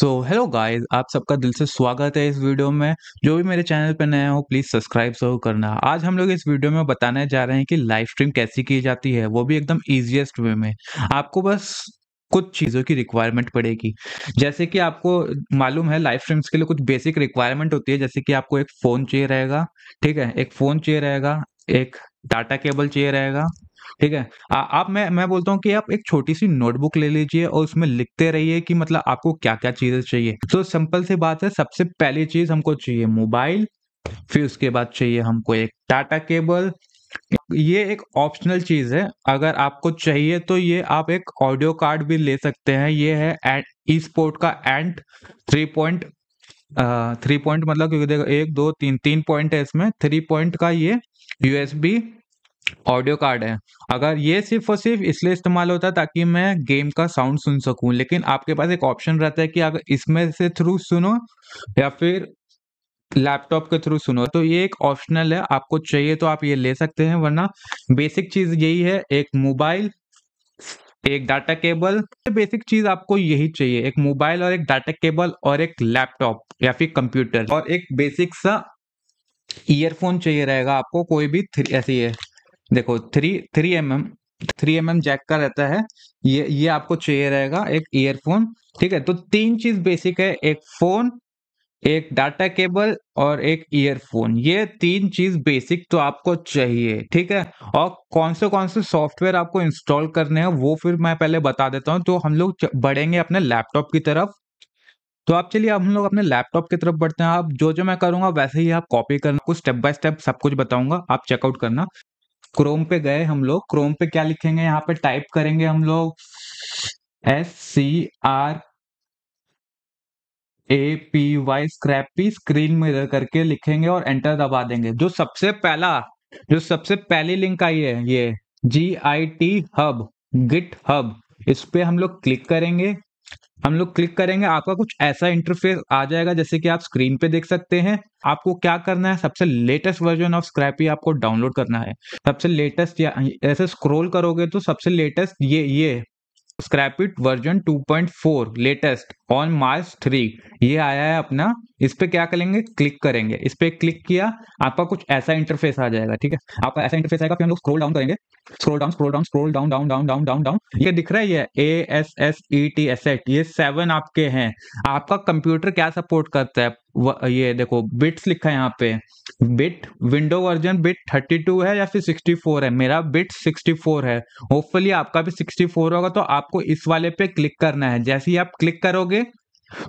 so hello guys आप सबका दिल से स्वागत है इस वीडियो में जो भी मेरे चैनल पर नया हो प्लीज़ सब्सक्राइब जरूर करना आज हम लोग इस वीडियो में बताने जा रहे हैं कि लाइव स्ट्रीम कैसी की जाती है वो भी एकदम इजीएस्ट वे में आपको बस कुछ चीज़ों की रिक्वायरमेंट पड़ेगी जैसे कि आपको मालूम है लाइव स्ट्रीम्स के लिए कुछ बेसिक रिक्वायरमेंट होती है जैसे कि आपको एक फ़ोन चाहिए रहेगा ठीक है एक फ़ोन चाहिए रहेगा एक डाटा केबल चाहिए रहेगा ठीक है आ, आप मैं मैं बोलता हूँ कि आप एक छोटी सी नोटबुक ले लीजिए और उसमें लिखते रहिए कि मतलब आपको क्या क्या चीज़ें चाहिए तो सिंपल सी बात है सबसे पहली चीज़ हमको चाहिए मोबाइल फिर उसके बाद चाहिए हमको एक टाटा केबल ये एक ऑप्शनल चीज है अगर आपको चाहिए तो ये आप एक ऑडियो कार्ड भी ले सकते हैं ये है ई स्पोर्ट का and three point three point मतलब क्योंकि देखो एक दो तीन तीन पॉइंट है इसमें थ्री पॉइंट का ये यूएसबी ऑडियो कार्ड है अगर ये सिर्फ और सिर्फ इसलिए इस्तेमाल होता है ताकि मैं गेम का साउंड सुन सकूं लेकिन आपके पास एक ऑप्शन रहता है कि अगर इसमें से थ्रू सुनो या फिर लैपटॉप के थ्रू सुनो तो ये एक ऑप्शनल है आपको चाहिए तो आप ये ले सकते हैं वरना बेसिक चीज यही है एक मोबाइल एक डाटा केबल बेसिक चीज आपको यही चाहिए एक मोबाइल और एक डाटा केबल और एक लैपटॉप या फिर कंप्यूटर और एक बेसिक सा ईयरफोन चाहिए रहेगा आपको कोई भी थ्री ऐसी है देखो three three M M three M M jack का रहता है ये ये आपको चाहिए रहेगा एक ईयरफोन ठीक है तो तीन चीज बेसिक है एक फोन एक डाटा केबल और एक ईयरफोन ये तीन चीज बेसिक तो आपको चाहिए ठीक है और कौन से कौन से सॉफ्टवेयर आपको इंस्टॉल करने हैं वो फिर मैं पहले बता देता हूँ तो हम लोग बढ़ेंगे अपने लैपटॉप की तरफ तो आप चलिए हम लोग अपने लैपटॉप की तरफ बढ़ते हैं आप जो जो मैं करूंगा वैसे ही आप कॉपी करना कुछ स्टेप बाय स्टेप सब कुछ बताऊंगा आप चेकआउट करना क्रोम पे गए हम लोग क्रोम पे क्या लिखेंगे यहाँ पे टाइप करेंगे हम लोग S C R A P Y Scrapy screen इधर करके लिखेंगे और एंटर दबा देंगे जो सबसे पहला जो सबसे पहली लिंक आई है ये G I T hub Git hub इस पे हम लोग क्लिक करेंगे हम लोग क्लिक करेंगे आपका कुछ ऐसा इंटरफेस आ जाएगा जैसे कि आप स्क्रीन पे देख सकते हैं आपको क्या करना है सबसे लेटेस्ट वर्जन ऑफ स्क्रैपी आपको डाउनलोड करना है सबसे लेटेस्ट या ऐसे स्क्रोल करोगे तो सबसे लेटेस्ट ये ये Scrapy version 2.4 latest on March 3 ये आया है अपना इस पर क्या करेंगे क्लिक करेंगे इस पर क्लिक किया आपका कुछ ऐसा इंटरफेस आ जाएगा ठीक है आपका ऐसा इंटरफेस आएगा फिर हम लोग स्क्रोल डाउन करेंगे scroll down scroll down scroll down down down down down down ये दिख रहा है ये A S S E T S eight ये सेवन आपके हैं आपका कंप्यूटर क्या सपोर्ट करता है ये देखो बिट्स लिखा है यहाँ पे बिट विंडो वर्जन बिट 32 है या फिर 64 है मेरा बिट 64 है होपफुली आपका भी 64 होगा तो आपको इस वाले पे क्लिक करना है जैसे ही आप क्लिक करोगे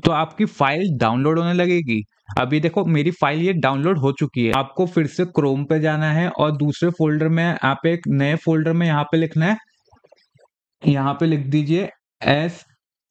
तो आपकी फाइल डाउनलोड होने लगेगी अभी देखो मेरी फाइल ये डाउनलोड हो चुकी है आपको फिर से क्रोम पे जाना है और दूसरे फोल्डर में आप एक नए फोल्डर में यहाँ पे लिखना है यहाँ पे लिख दीजिए S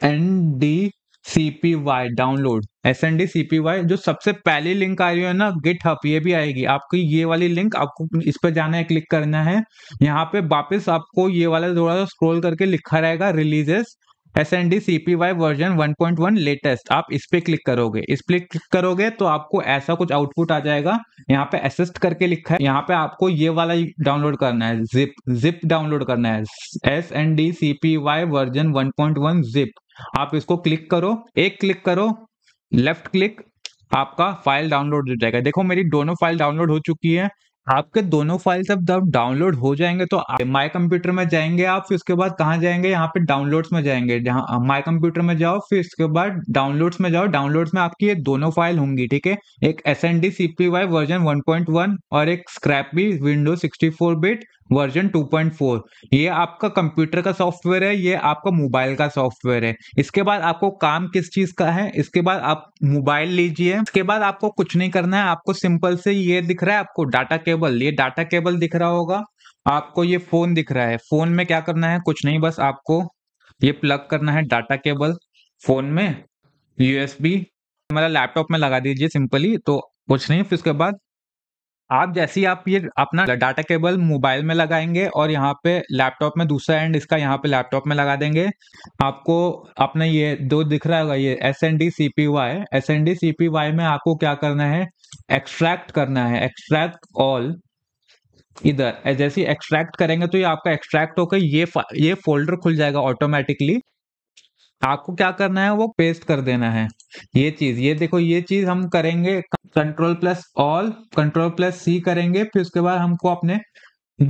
N D C P Y download S N D C P Y जो सबसे पहली लिंक आ रही है ना गिट हब ये भी आएगी आपकी ये वाली लिंक आपको इस पर जाना है क्लिक करना है यहाँ पे वापस आपको ये वाला थोड़ा सा स्क्रोल करके लिखा रहेगा releases S N D C P Y version one point one latest आप इस पर क्लिक करोगे इस पर क्लिक करोगे तो आपको ऐसा कुछ आउटपुट आ जाएगा यहाँ पे असिस्ट करके लिखा है यहाँ पे आपको ये वाला डाउनलोड करना है जिप जिप डाउनलोड करना है S N D C P Y version one point one zip आप इसको क्लिक करो एक क्लिक करो लेफ्ट क्लिक आपका फाइल डाउनलोड हो जाएगा देखो मेरी दोनों फाइल डाउनलोड हो चुकी है आपके दोनों फाइल जब डाउनलोड हो जाएंगे तो माय कंप्यूटर में जाएंगे आप फिर उसके बाद कहाँ जाएंगे यहाँ पे डाउनलोड्स में जाएंगे जहाँ माय कंप्यूटर में जाओ फिर उसके बाद डाउनलोड्स में जाओ डाउनलोड्स में आपकी ये दोनों फाइल होंगी ठीक है एक S N D C P Y version one point one और एक scrcpy window sixty four bit version 2.4 ये आपका कंप्यूटर का सॉफ्टवेयर है ये आपका मोबाइल का सॉफ्टवेयर है इसके बाद आपको काम किस चीज का है इसके बाद आप मोबाइल लीजिए इसके बाद आपको कुछ नहीं करना है आपको सिंपल से ये दिख रहा है आपको डाटा केबल ये डाटा केबल दिख रहा होगा आपको ये फोन दिख रहा है फोन में क्या करना है कुछ नहीं बस आपको ये प्लग करना है डाटा केबल फोन में यूएसबी मेरा मतलब लैपटॉप में लगा दीजिए सिंपली तो कुछ नहीं फिर उसके बाद आप जैसे ही आप ये अपना डाटा केबल मोबाइल में लगाएंगे और यहाँ पे लैपटॉप में दूसरा एंड इसका यहाँ पे लैपटॉप में लगा देंगे आपको अपना ये दो दिख रहा होगा ये S N D C P Y S N D C P Y में आपको क्या करना है एक्सट्रैक्ट करना है एक्सट्रैक्ट ऑल इधर जैसे एक्सट्रैक्ट करेंगे तो ये आपका एक्सट्रैक्ट होकर ये ये फोल्डर खुल जाएगा ऑटोमेटिकली आपको क्या करना है वो पेस्ट कर देना है ये चीज ये देखो ये चीज हम करेंगे control plus all control plus C करेंगे फिर उसके बाद हमको अपने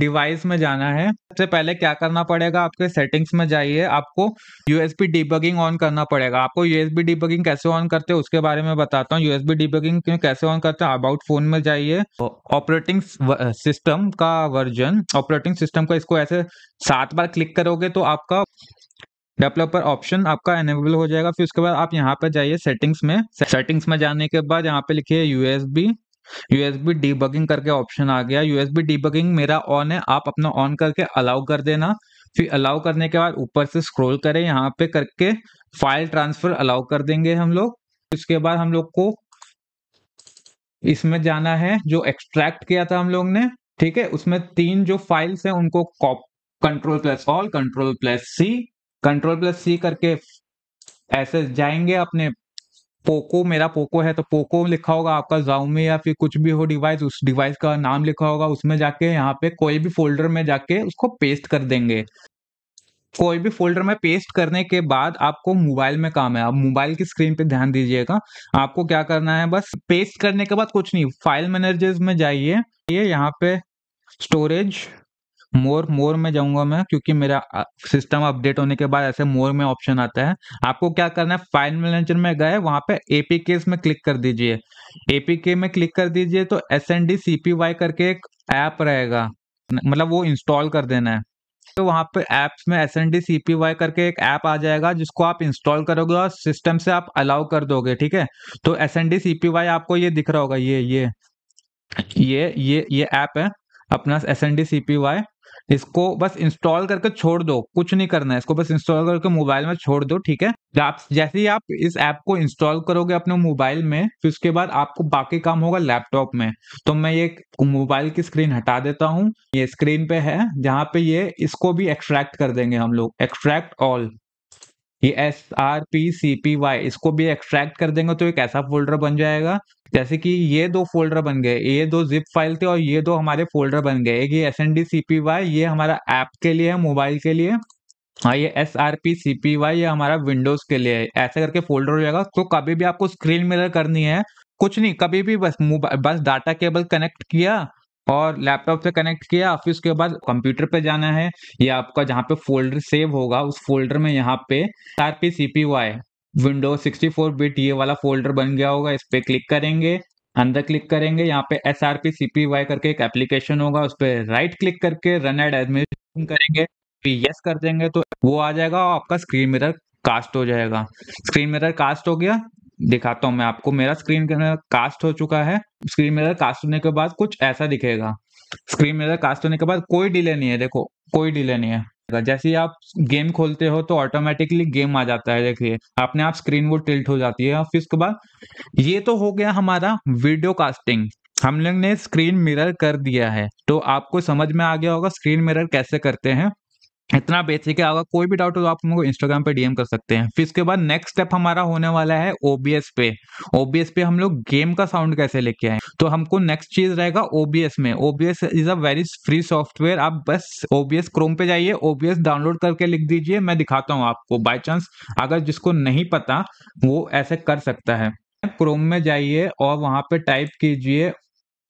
डिवाइस में जाना है सबसे पहले क्या करना पड़ेगा आपके सेटिंग्स में जाइए आपको यूएसबी डिबगिंग ऑन करना पड़ेगा आपको यूएसबी डिबगिंग कैसे ऑन करते हैं उसके बारे में बताता हूँ यूएसबी डिबगिंग कैसे ऑन करते हैं अबाउट फोन में जाइए ऑपरेटिंग तो सिस्टम का वर्जन ऑपरेटिंग सिस्टम का इसको ऐसे सात बार क्लिक करोगे तो आपका डेवलपर ऑप्शन आपका एनेबल हो जाएगा फिर उसके बाद आप यहाँ पर जाइए सेटिंग्स में सेटिंग्स में जाने के बाद यहाँ पे लिखिए यूएसबी यूएसबी डीबगिंग करके ऑप्शन आ गया यूएसबी डीबगिंग मेरा ऑन है आप अपना ऑन करके अलाउ कर देना फिर अलाउ करने के बाद ऊपर से स्क्रोल करें यहाँ पे करके फाइल ट्रांसफर अलाउ कर देंगे हम लोग उसके बाद हम लोग को इसमें जाना है जो एक्सट्रैक्ट किया था हम लोग ने ठीक है उसमें तीन जो फाइल्स हैं उनको control plus all control plus C control plus C करके ऐसे जाएंगे अपने पोको मेरा पोको है तो पोको लिखा होगा आपका जाऊमी या फिर कुछ भी हो डिवाइस उस डिवाइस का नाम लिखा होगा उसमें जाके यहाँ पे कोई भी फोल्डर में जाके उसको पेस्ट कर देंगे कोई भी फोल्डर में पेस्ट करने के बाद आपको मोबाइल में काम है आप मोबाइल की स्क्रीन पे ध्यान दीजिएगा आपको क्या करना है बस पेस्ट करने के बाद कुछ नहीं फाइल मैनेजर्स में जाइए ये यहाँ पे स्टोरेज मोर मोर में जाऊंगा मैं क्योंकि मेरा सिस्टम अपडेट होने के बाद ऐसे मोर में ऑप्शन आता है आपको क्या करना है फाइल मैनेजर में गए वहां पे केस में क्लिक कर दीजिए एपी के में क्लिक कर दीजिए तो S N D C P Y करके एक ऐप रहेगा मतलब वो इंस्टॉल कर देना है तो वहां पे एप्स में S N D C P Y करके एक ऐप आ जाएगा जिसको आप इंस्टॉल करोगे और सिस्टम से आप अलाउ कर दोगे ठीक है तो S N D C P Y आपको ये दिख रहा होगा ये ये ये ये ये ऐप है अपना S N D C P Y इसको बस इंस्टॉल करके छोड़ दो कुछ नहीं करना है इसको बस इंस्टॉल करके मोबाइल में छोड़ दो ठीक है आप जैसे ही आप इस ऐप को इंस्टॉल करोगे अपने मोबाइल में फिर उसके बाद आपको बाकी काम होगा लैपटॉप में तो मैं ये मोबाइल की स्क्रीन हटा देता हूँ ये स्क्रीन पे है जहाँ पे ये इसको भी एक्सट्रैक्ट कर देंगे हम लोग एक्सट्रैक्ट ऑल ये S R P C P Y इसको भी एक्सट्रैक्ट कर देंगे तो एक ऐसा फोल्डर बन जाएगा जैसे कि ये दो फोल्डर बन गए ये दो जिप फाइल थे और ये दो हमारे फोल्डर बन गए एक ये S N D C P Y ये हमारा ऐप के लिए है मोबाइल के लिए हाँ ये S R P C P Y ये हमारा विंडोज के लिए है ऐसे करके फोल्डर हो जाएगा तो कभी भी आपको स्क्रीन मिरर करनी है कुछ नहीं कभी भी बस मोबाइल बस डाटा केबल कनेक्ट किया और लैपटॉप से कनेक्ट किया फिर उसके बाद कंप्यूटर पे जाना है ये आपका जहाँ पे फोल्डर सेव होगा उस फोल्डर में यहाँ पे R P C P Y window sixty four bit ये वाला फोल्डर बन गया होगा इस पर क्लिक करेंगे अंदर क्लिक करेंगे यहाँ पे S R P C P Y करके एक एप्लीकेशन होगा उस पर राइट क्लिक करके रन एड एडमिनिस्ट्रेशन करेंगे यस कर देंगे तो वो आ जाएगा और आपका स्क्रीन मिरर कास्ट हो जाएगा स्क्रीन मिरर कास्ट हो गया दिखाता हूं मैं आपको मेरा स्क्रीन के कास्ट हो चुका है स्क्रीन मेरा कास्ट होने के बाद कुछ ऐसा दिखेगा स्क्रीन मेरा कास्ट होने के बाद कोई डिले नहीं है देखो कोई डिले नहीं है जैसे ही आप गेम खोलते हो तो ऑटोमेटिकली गेम आ जाता है देखिए आपने आप स्क्रीन वो टिल्ट हो जाती है फिर उसके बाद ये तो हो गया हमारा वीडियो कास्टिंग हम लोग ने स्क्रीन मिरर कर दिया है तो आपको समझ में आ गया होगा स्क्रीन मिरर कैसे करते हैं इतना बेसिक है अगर कोई भी डाउट हो तो आप लोग इंस्टाग्राम पे डीएम कर सकते हैं फिर इसके बाद नेक्स्ट स्टेप हमारा होने वाला है ओबीएस पे ओबीएस पे हम लोग गेम का साउंड कैसे लेके आए तो हमको नेक्स्ट चीज रहेगा ओबीएस में OBS is a very free software आप बस ओबीएस क्रोम पे जाइए ओबीएस डाउनलोड करके लिख दीजिए मैं दिखाता हूँ आपको बाय चांस अगर जिसको नहीं पता वो ऐसे कर सकता है क्रोम में जाइए और वहां पे टाइप कीजिए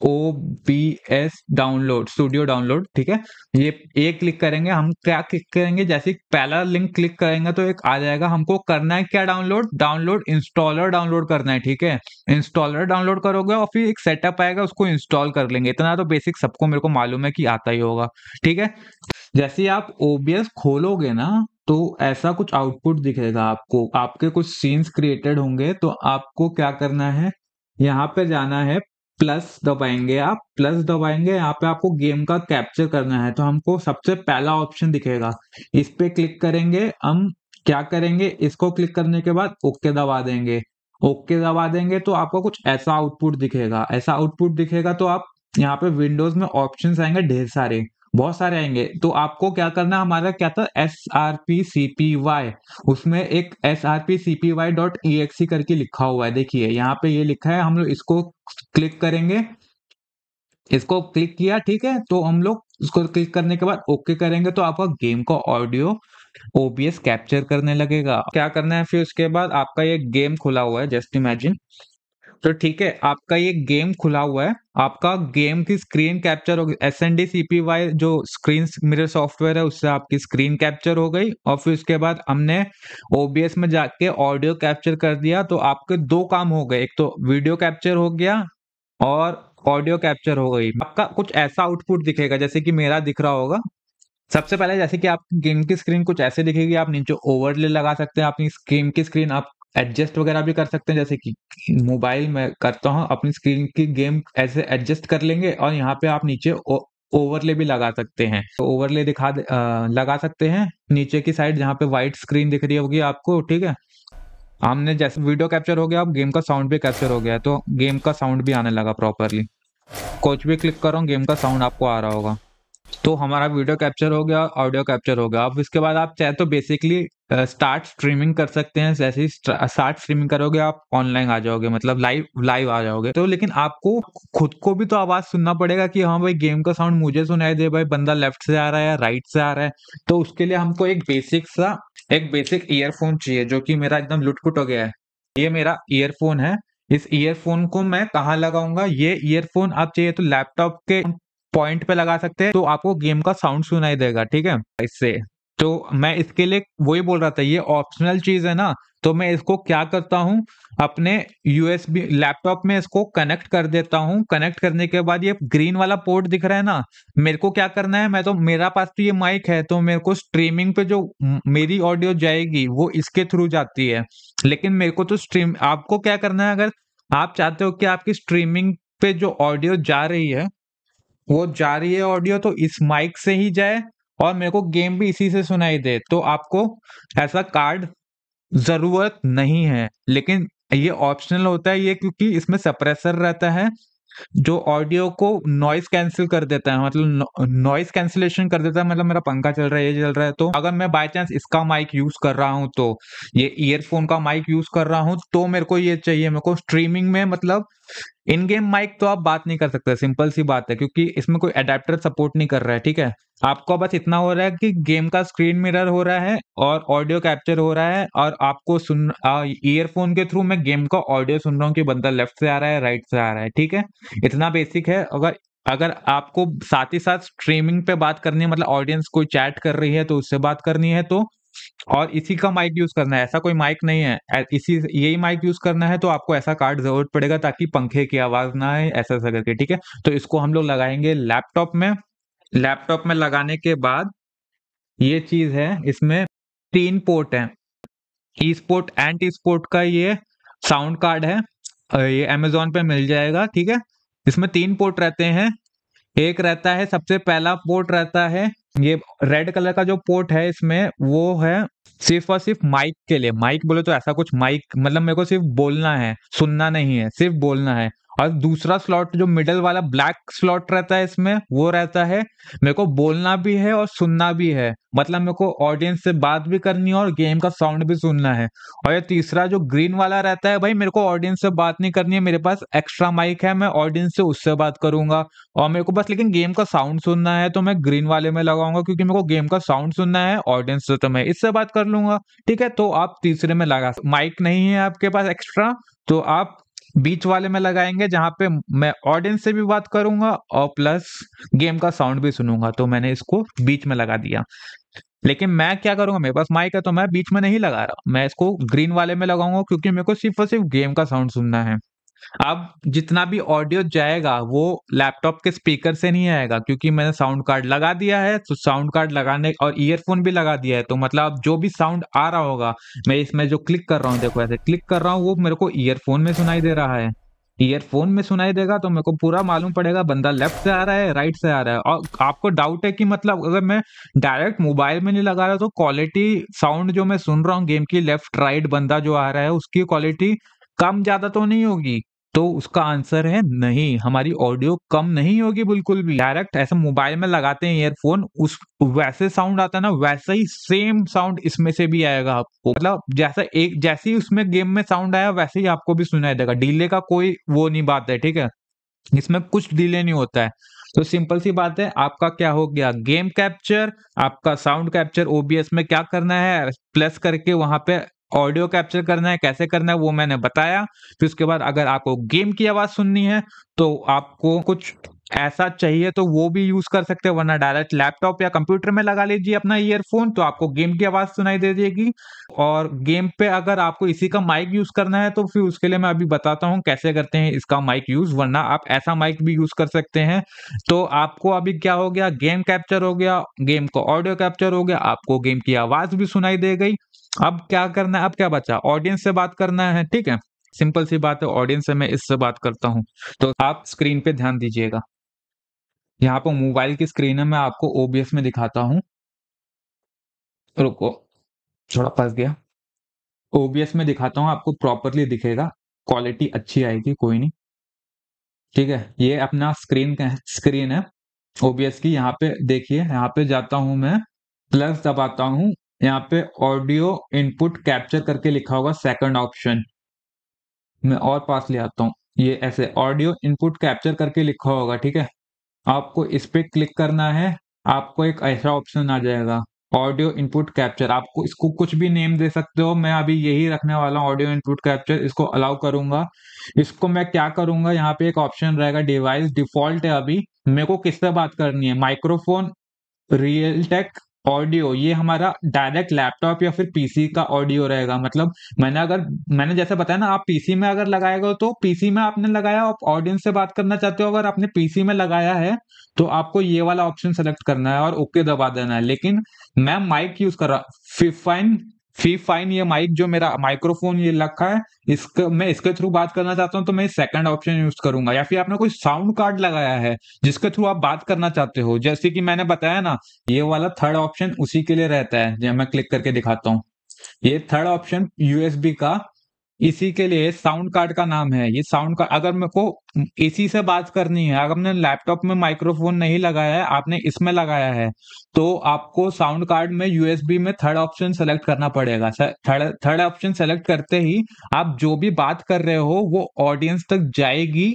O B S download studio download ठीक है ये ये क्लिक करेंगे हम क्या क्लिक करेंगे जैसे पहला लिंक क्लिक करेंगे तो एक आ जाएगा हमको करना है क्या डाउनलोड डाउनलोड इंस्टॉलर डाउनलोड करना है ठीक है इंस्टॉलर डाउनलोड करोगे और फिर एक सेटअप आएगा उसको इंस्टॉल कर लेंगे इतना तो बेसिक सबको मेरे को मालूम है कि आता ही होगा ठीक है जैसे आप ओबीएस खोलोगे ना तो ऐसा कुछ आउटपुट दिखेगा आपको आपके कुछ सीन्स क्रिएटेड होंगे तो आपको क्या करना है यहाँ पर जाना है प्लस दबाएंगे आप प्लस दबाएंगे यहाँ पे आपको गेम का कैप्चर करना है तो हमको सबसे पहला ऑप्शन दिखेगा इस पे क्लिक करेंगे हम क्या करेंगे इसको क्लिक करने के बाद ओके दबा देंगे ओके दबा देंगे तो आपको कुछ ऐसा आउटपुट दिखेगा ऐसा आउटपुट दिखेगा तो आप यहाँ पे विंडोज में ऑप्शंस आएंगे ढेर सारे बहुत सारे आएंगे तो आपको क्या करना हमारा क्या था S R P C P Y उसमें एक S R P C P Y dot E X करके लिखा हुआ है देखिए यहाँ पे ये लिखा है हम लोग इसको क्लिक करेंगे इसको क्लिक किया ठीक है तो हम लोग इसको क्लिक करने के बाद ओके करेंगे तो आपका गेम का ऑडियो ओबीएस कैप्चर करने लगेगा क्या करना है फिर उसके बाद आपका ये गेम खुला हुआ है जस्ट इमेजिन तो ठीक है आपका ये गेम खुला हुआ है आपका गेम की स्क्रीन कैप्चर हो गई S N D C P Y जो स्क्रीन मेरे सॉफ्टवेयर है उससे आपकी स्क्रीन कैप्चर हो गई और फिर उसके बाद हमने ओबीएस में जाके ऑडियो कैप्चर कर दिया तो आपके दो काम हो गए एक तो वीडियो कैप्चर हो गया और ऑडियो कैप्चर हो गई आपका कुछ ऐसा आउटपुट दिखेगा जैसे कि मेरा दिख रहा होगा सबसे पहले जैसे कि आप गेम की स्क्रीन कुछ ऐसे दिखेगी आप नीचे ओवरले लगा सकते हैं अपनी गेम की स्क्रीन आप एडजस्ट वगैरह भी कर सकते हैं जैसे कि मोबाइल में करता हूँ अपनी स्क्रीन की गेम ऐसे एडजस्ट कर लेंगे और यहाँ पे आप नीचे ओवरले भी लगा सकते हैं तो ओवरले दिखा आ, लगा सकते हैं नीचे की साइड जहाँ पे वाइट स्क्रीन दिख रही होगी आपको ठीक है हमने जैसे वीडियो कैप्चर हो गया अब गेम का साउंड भी कैप्चर हो गया तो गेम का साउंड भी आने लगा प्रॉपरली कुछ भी क्लिक करो गेम का साउंड आपको आ रहा होगा तो हमारा वीडियो कैप्चर हो गया ऑडियो कैप्चर हो गया अब इसके बाद आप चाहे तो बेसिकली स्टार्ट स्ट्रीमिंग कर सकते हैं जैसे ही स्टार्ट स्ट्रीमिंग करोगे आप ऑनलाइन आ जाओगे मतलब लाइव लाइव आ जाओगे तो लेकिन आपको खुद को भी तो आवाज सुनना पड़ेगा कि हाँ भाई गेम का साउंड मुझे सुनाई दे भाई बंदा लेफ्ट से आ रहा है या राइट से आ रहा है तो उसके लिए हमको एक बेसिक सा एक बेसिक ईयरफोन चाहिए जो कि मेरा एकदम लुटपुट हो गया है ये मेरा ईयरफोन है इस ईयरफोन को मैं कहाँ लगाऊंगा ये ईयरफोन आप चाहिए तो लैपटॉप के पॉइंट पे लगा सकते हैं तो आपको गेम का साउंड सुनाई देगा ठीक है इससे तो मैं इसके लिए वही बोल रहा था ये ऑप्शनल चीज है ना तो मैं इसको क्या करता हूँ अपने यूएसबी लैपटॉप में इसको कनेक्ट कर देता हूँ कनेक्ट करने के बाद ये ग्रीन वाला पोर्ट दिख रहा है ना मेरे को क्या करना है मैं तो मेरा पास तो ये माइक है तो मेरे को स्ट्रीमिंग पे जो मेरी ऑडियो जाएगी वो इसके थ्रू जाती है लेकिन मेरे को तो स्ट्रीम आपको क्या करना है अगर आप चाहते हो कि आपकी स्ट्रीमिंग पे जो ऑडियो जा रही है वो जा रही है ऑडियो तो इस माइक से ही जाए और मेरे को गेम भी इसी से सुनाई दे तो आपको ऐसा कार्ड जरूरत नहीं है लेकिन ये ऑप्शनल होता है ये क्योंकि इसमें सप्रेसर रहता है जो ऑडियो को नॉइस कैंसिल कर देता है मतलब नॉइस कैंसिलेशन कर देता है मतलब मेरा पंखा चल रहा है ये चल रहा है तो अगर मैं बाय चांस इसका माइक यूज कर रहा हूँ तो ये ईयरफोन का माइक यूज कर रहा हूँ तो मेरे को ये चाहिए मेरे को स्ट्रीमिंग में मतलब इन गेम माइक तो आप बात नहीं कर सकते सिंपल सी बात है क्योंकि इसमें कोई अडेप्टर सपोर्ट नहीं कर रहा है ठीक है आपको बस इतना हो रहा है कि गेम का स्क्रीन मिरर हो रहा है और ऑडियो कैप्चर हो रहा है और आपको सुन ईयरफोन के थ्रू मैं गेम का ऑडियो सुन रहा हूँ कि बंदा लेफ्ट से आ रहा है राइट से आ रहा है ठीक है इतना बेसिक है अगर अगर आपको साथ ही साथ स्ट्रीमिंग पे बात करनी है मतलब ऑडियंस कोई चैट कर रही है तो उससे बात करनी है तो और इसी का माइक यूज करना है ऐसा कोई माइक नहीं है इसी यही माइक यूज करना है तो आपको ऐसा कार्ड जरूरत पड़ेगा ताकि पंखे की आवाज ना आए ऐसा ऐसा करके ठीक है तो इसको हम लोग लगाएंगे लैपटॉप में लैपटॉप में लगाने के बाद ये चीज है इसमें तीन पोर्ट है E sport and E sport का ये साउंड कार्ड है ये अमेजोन पे मिल जाएगा ठीक है इसमें तीन पोर्ट रहते हैं एक रहता है सबसे पहला पोर्ट रहता है ये रेड कलर का जो पोर्ट है इसमें वो है सिर्फ और सिर्फ माइक के लिए माइक बोले तो ऐसा कुछ माइक मतलब मेरे को सिर्फ बोलना है सुनना नहीं है सिर्फ बोलना है और दूसरा स्लॉट जो मिडल वाला ब्लैक स्लॉट रहता है इसमें वो रहता है मेरे को बोलना भी है और सुनना भी है मतलब मेरे को ऑडियंस से बात भी करनी है और गेम का साउंड भी सुनना है और ये तीसरा जो ग्रीन वाला रहता है भाई मेरे को ऑडियंस से बात नहीं करनी है मेरे पास एक्स्ट्रा माइक है मैं ऑडियंस से उससे बात करूंगा और मेरे को बस लेकिन गेम का साउंड सुनना है तो मैं ग्रीन वाले में लगाऊंगा क्योंकि मेरे को गेम का साउंड सुनना है ऑडियंस से तो मैं इससे बात कर लूंगा ठीक है तो आप तीसरे में लगा माइक नहीं है आपके पास एक्स्ट्रा तो आप बीच वाले में लगाएंगे जहां पे मैं ऑडियंस से भी बात करूंगा और प्लस गेम का साउंड भी सुनूंगा तो मैंने इसको बीच में लगा दिया लेकिन मैं क्या करूंगा मेरे पास माइक है तो मैं बीच में नहीं लगा रहा मैं इसको ग्रीन वाले में लगाऊंगा क्योंकि मेरे को सिर्फ और सिर्फ गेम का साउंड सुनना है अब जितना भी ऑडियो जाएगा वो लैपटॉप के स्पीकर से नहीं आएगा क्योंकि मैंने साउंड कार्ड लगा दिया है तो साउंड कार्ड लगाने और ईयरफोन भी लगा दिया है तो मतलब जो भी साउंड आ रहा होगा मैं इसमें जो क्लिक कर रहा हूँ देखो ऐसे क्लिक कर रहा हूँ वो मेरे को ईयरफोन में सुनाई दे रहा है ईयरफोन में सुनाई देगा तो मेरे को पूरा मालूम पड़ेगा बंदा लेफ्ट से आ रहा है राइट से आ रहा है और आपको डाउट है कि मतलब अगर मैं डायरेक्ट मोबाइल में नहीं लगा रहा तो क्वालिटी साउंड जो मैं सुन रहा हूँ गेम की लेफ्ट राइट बंदा जो आ रहा है उसकी क्वालिटी कम ज्यादा तो नहीं होगी तो उसका आंसर है नहीं हमारी ऑडियो कम नहीं होगी बिल्कुल भी डायरेक्ट ऐसे मोबाइल में लगाते हैं ईयरफोन उस वैसे साउंड आता है ना वैसे ही सेम साउंड इसमें से भी आएगा आपको मतलब जैसा एक जैसे ही उसमें गेम में साउंड आया वैसे ही आपको भी सुनाई देगा डीले का कोई वो नहीं बात है ठीक है इसमें कुछ डिले नहीं होता है तो सिंपल सी बात है आपका क्या हो गया गेम कैप्चर आपका साउंड कैप्चर ओबीएस में क्या करना है प्लस करके वहां पे ऑडियो कैप्चर करना है कैसे करना है वो मैंने बताया फिर उसके बाद अगर आपको गेम की आवाज़ सुननी है तो आपको कुछ ऐसा चाहिए तो वो भी यूज कर सकते हो वरना डायरेक्ट लैपटॉप या कंप्यूटर में लगा लीजिए अपना ईयरफोन तो आपको गेम की आवाज सुनाई दे देगी और गेम पे अगर आपको इसी का माइक यूज करना है तो फिर उसके लिए मैं अभी बताता हूँ कैसे करते हैं इसका माइक यूज वरना आप ऐसा माइक भी यूज कर सकते हैं तो आपको अभी क्या हो गया गेम कैप्चर हो गया गेम का ऑडियो कैप्चर हो गया आपको गेम की आवाज भी सुनाई दे गई अब क्या करना है अब क्या बचा ऑडियंस से बात करना है ठीक है सिंपल सी बात है ऑडियंस से मैं इससे बात करता हूँ तो आप स्क्रीन पे ध्यान दीजिएगा यहाँ पर मोबाइल की स्क्रीन है मैं आपको ओबीएस में दिखाता हूँ रुको थोड़ा फंस गया ओबीएस में दिखाता हूँ आपको प्रॉपरली दिखेगा क्वालिटी अच्छी आएगी कोई नहीं ठीक है ये अपना स्क्रीन का स्क्रीन है ओबीएस की यहाँ पे देखिए यहाँ पे जाता हूँ मैं प्लस दबाता हूँ यहाँ पे ऑडियो इनपुट कैप्चर करके लिखा होगा सेकंड ऑप्शन मैं और पास ले आता हूँ ये ऐसे ऑडियो इनपुट कैप्चर करके लिखा होगा ठीक है आपको इस पर क्लिक करना है आपको एक ऐसा ऑप्शन आ जाएगा ऑडियो इनपुट कैप्चर आपको इसको कुछ भी नेम दे सकते हो मैं अभी यही रखने वाला हूँ ऑडियो इनपुट कैप्चर इसको अलाउ करूंगा इसको मैं क्या करूंगा यहाँ पे एक ऑप्शन रहेगा डिवाइस डिफॉल्ट है अभी मेरे को किससे बात करनी है माइक्रोफोन रियल टेक ऑडियो ये हमारा डायरेक्ट लैपटॉप या फिर पीसी का ऑडियो रहेगा मतलब मैंने अगर मैंने जैसे बताया ना आप पीसी में अगर लगाएगा तो पीसी में आपने लगाया आप ऑडियंस से बात करना चाहते हो अगर आपने पीसी में लगाया है तो आपको ये वाला ऑप्शन सेलेक्ट करना है और ओके दबा देना है लेकिन मैं माइक यूज कर रहा फिफाइन फी फाइन ये माइक जो मेरा माइक्रोफोन ये रखा है इसका मैं इसके थ्रू बात करना चाहता हूँ तो मैं सेकंड ऑप्शन यूज करूंगा या फिर आपने कोई साउंड कार्ड लगाया है जिसके थ्रू आप बात करना चाहते हो जैसे कि मैंने बताया ना ये वाला थर्ड ऑप्शन उसी के लिए रहता है जो मैं क्लिक करके दिखाता हूँ ये थर्ड ऑप्शन यूएसबी का इसी के लिए साउंड कार्ड का नाम है ये साउंड कार्ड अगर मेरे को इसी से बात करनी है अगर हमने लैपटॉप में माइक्रोफोन नहीं लगाया है आपने इसमें लगाया है तो आपको साउंड कार्ड में यूएसबी में थर्ड ऑप्शन सेलेक्ट करना पड़ेगा थर्ड थर्ड ऑप्शन सेलेक्ट करते ही आप जो भी बात कर रहे हो वो ऑडियंस तक जाएगी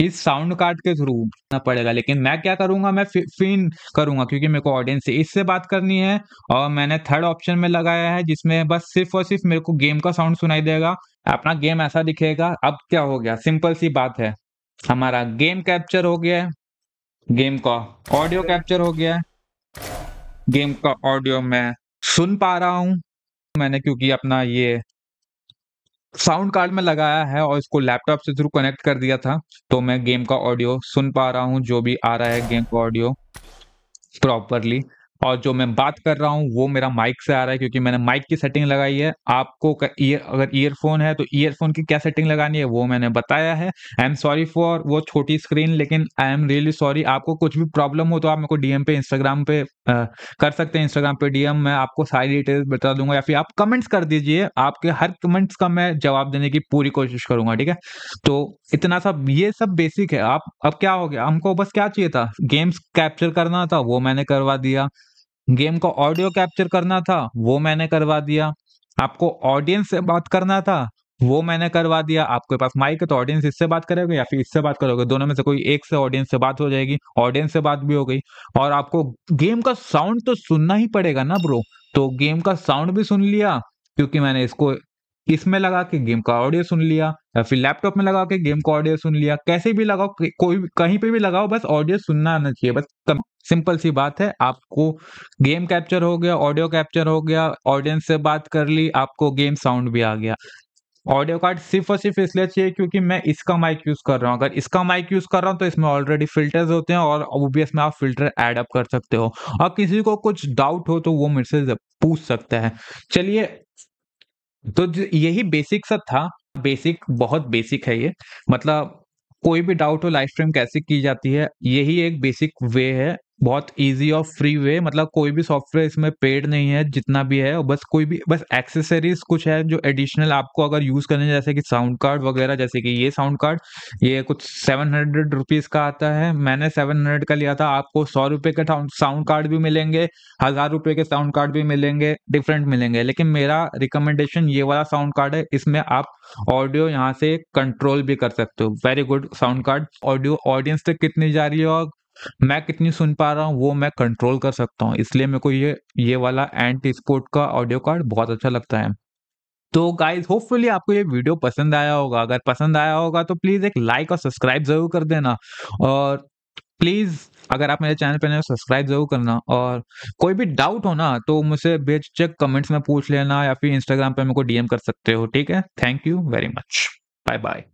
इस साउंड कार्ड के थ्रू ना पड़ेगा लेकिन मैं क्या करूंगा मैं फिन करूंगा क्योंकि मेरे को ऑडियंस से इससे बात करनी है और मैंने थर्ड ऑप्शन में लगाया है जिसमें बस सिर्फ और सिर्फ मेरे को गेम का साउंड सुनाई देगा अपना गेम ऐसा दिखेगा अब क्या हो गया सिंपल सी बात है हमारा गेम कैप्चर हो गया है गेम का ऑडियो कैप्चर हो गया है गेम का ऑडियो मैं सुन पा रहा हूँ मैंने क्योंकि अपना ये साउंड कार्ड में लगाया है और इसको लैपटॉप से थ्रू कनेक्ट कर दिया था तो मैं गेम का ऑडियो सुन पा रहा हूँ जो भी आ रहा है गेम का ऑडियो प्रॉपरली और जो मैं बात कर रहा हूँ वो मेरा माइक से आ रहा है क्योंकि मैंने माइक की सेटिंग लगाई है आपको ईयर अगर ईयरफोन है तो ईयरफोन की क्या सेटिंग लगानी है वो मैंने बताया है आई एम सॉरी फॉर वो छोटी स्क्रीन लेकिन आई एम रियली सॉरी आपको कुछ भी प्रॉब्लम हो तो आप मेरे को डीएम पे इंस्टाग्राम पे आ, कर सकते हैं इंस्टाग्राम पे डीएम मैं आपको सारी डिटेल्स बता दूंगा या फिर आप कमेंट्स कर दीजिए आपके हर कमेंट्स का मैं जवाब देने की पूरी कोशिश करूंगा ठीक है तो इतना सब ये सब बेसिक है आप अब क्या हो गया हमको बस क्या चाहिए था गेम्स कैप्चर करना था वो मैंने करवा दिया गेम को ऑडियो कैप्चर करना था वो मैंने करवा दिया आपको ऑडियंस से बात करना था वो मैंने करवा दिया आपके पास माइक है तो ऑडियंस इससे बात करोगे या फिर इससे बात करोगे दोनों में से कोई एक से ऑडियंस से बात हो जाएगी ऑडियंस से बात भी हो गई और आपको गेम का साउंड तो सुनना ही पड़ेगा ना ब्रो तो गेम का साउंड भी सुन लिया क्योंकि मैंने इसको इसमें लगा के गेम का ऑडियो सुन लिया या फिर लैपटॉप में लगा के गेम का ऑडियो सुन लिया कैसे भी लगाओ कोई कहीं पे भी लगाओ बस ऑडियो सुनना आना चाहिए बस कम सिंपल सी बात है आपको गेम कैप्चर हो गया ऑडियो कैप्चर हो गया ऑडियंस से बात कर ली आपको गेम साउंड भी आ गया ऑडियो कार्ड सिर्फ और सिर्फ इसलिए चाहिए क्योंकि मैं इसका माइक यूज कर रहा हूँ अगर इसका माइक यूज कर रहा हूँ तो इसमें ऑलरेडी फिल्टर्स होते हैं और ओबीएस में आप फिल्टर एडअप अप कर सकते हो और किसी को कुछ डाउट हो तो वो मेरे से पूछ सकता है चलिए तो यही बेसिक सब था बेसिक बहुत बेसिक है ये मतलब कोई भी डाउट हो लाइव स्ट्रीम कैसे की जाती है यही एक बेसिक वे है बहुत इजी और फ्री वे मतलब कोई भी सॉफ्टवेयर इसमें पेड नहीं है जितना भी है और बस कोई भी बस एक्सेसरीज कुछ है जो एडिशनल आपको अगर यूज करने जैसे कि साउंड कार्ड वगैरह जैसे कि ये साउंड कार्ड ये कुछ सेवन हंड्रेड रुपीज का आता है मैंने सेवन हंड्रेड का लिया था आपको सौ रुपए के साउंड कार्ड भी मिलेंगे हजार रुपए के साउंड कार्ड भी मिलेंगे डिफरेंट मिलेंगे लेकिन मेरा रिकमेंडेशन ये वाला साउंड कार्ड है इसमें आप ऑडियो यहाँ से कंट्रोल भी कर सकते हो very good sound card audio audience तक कितनी जा रही है और मैं कितनी सुन पा रहा हूँ वो मैं कंट्रोल कर सकता हूँ इसलिए मेरे को ये ये वाला एंटी स्पोर्ट का ऑडियो कार्ड बहुत अच्छा लगता है तो गाइज होपफुली आपको ये वीडियो पसंद आया होगा अगर पसंद आया होगा तो प्लीज़ एक लाइक और सब्सक्राइब ज़रूर कर देना और प्लीज़ अगर आप मेरे चैनल पर नए सब्सक्राइब जरूर करना और कोई भी डाउट हो ना तो मुझसे बेचक कमेंट्स में पूछ लेना या फिर इंस्टाग्राम पर मेरे को डीएम कर सकते हो ठीक है thank you very much bye bye